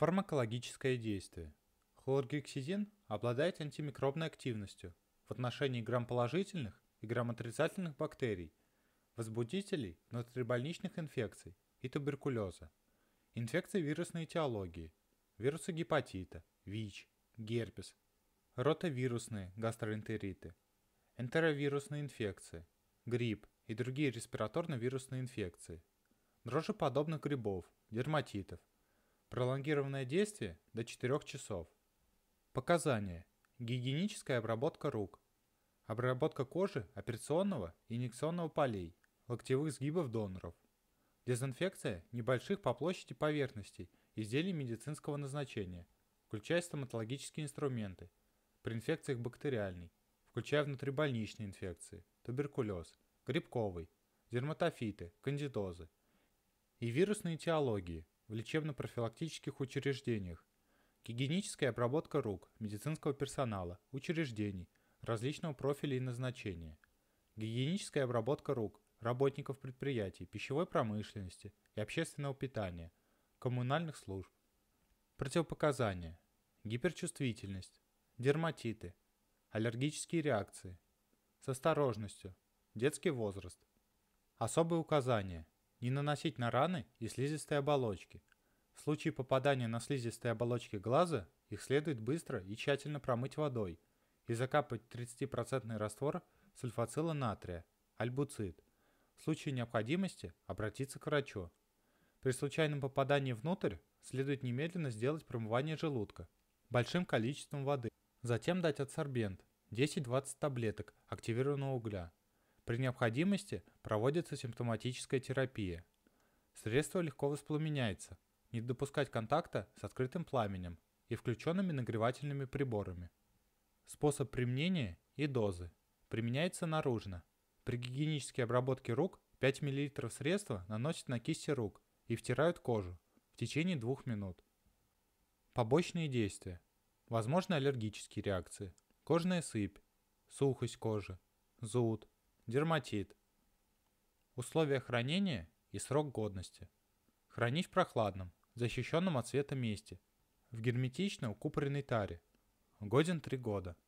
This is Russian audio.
Фармакологическое действие. Хлоргексидин обладает антимикробной активностью в отношении грамположительных и грамотрицательных бактерий, возбудителей внутрибольничных инфекций и туберкулеза, инфекций вирусной этиологии, (вирусы гепатита, ВИЧ, герпес, ротовирусные гастроэнтериты, энтеровирусные инфекции, грипп и другие респираторно-вирусные инфекции, дрожжеподобных грибов, дерматитов, Пролонгированное действие до 4 часов. Показания. Гигиеническая обработка рук. Обработка кожи операционного и инъекционного полей, локтевых сгибов доноров. Дезинфекция небольших по площади поверхностей изделий медицинского назначения, включая стоматологические инструменты, при инфекциях бактериальной, включая внутрибольничные инфекции, туберкулез, грибковый, дерматофиты, кандидозы и вирусные теологии, в лечебно-профилактических учреждениях, гигиеническая обработка рук, медицинского персонала, учреждений, различного профиля и назначения, гигиеническая обработка рук, работников предприятий, пищевой промышленности и общественного питания, коммунальных служб. Противопоказания. Гиперчувствительность, дерматиты, аллергические реакции. С осторожностью. Детский возраст. Особые указания. Не наносить на раны и слизистые оболочки. В случае попадания на слизистые оболочки глаза, их следует быстро и тщательно промыть водой и закапать 30% раствор сульфацила натрия, альбуцид. В случае необходимости обратиться к врачу. При случайном попадании внутрь следует немедленно сделать промывание желудка большим количеством воды. Затем дать адсорбент 10-20 таблеток активированного угля при необходимости проводится симптоматическая терапия. Средство легко воспламеняется, не допускать контакта с открытым пламенем и включенными нагревательными приборами. Способ применения и дозы. Применяется наружно. При гигиенической обработке рук 5 мл средства наносят на кисти рук и втирают кожу в течение 2 минут. Побочные действия. Возможны аллергические реакции, кожная сыпь, сухость кожи, зуд, дерматит. Условия хранения и срок годности. Хранить в прохладном, защищенном от света месте, в герметично укупоренной таре. Годен 3 года.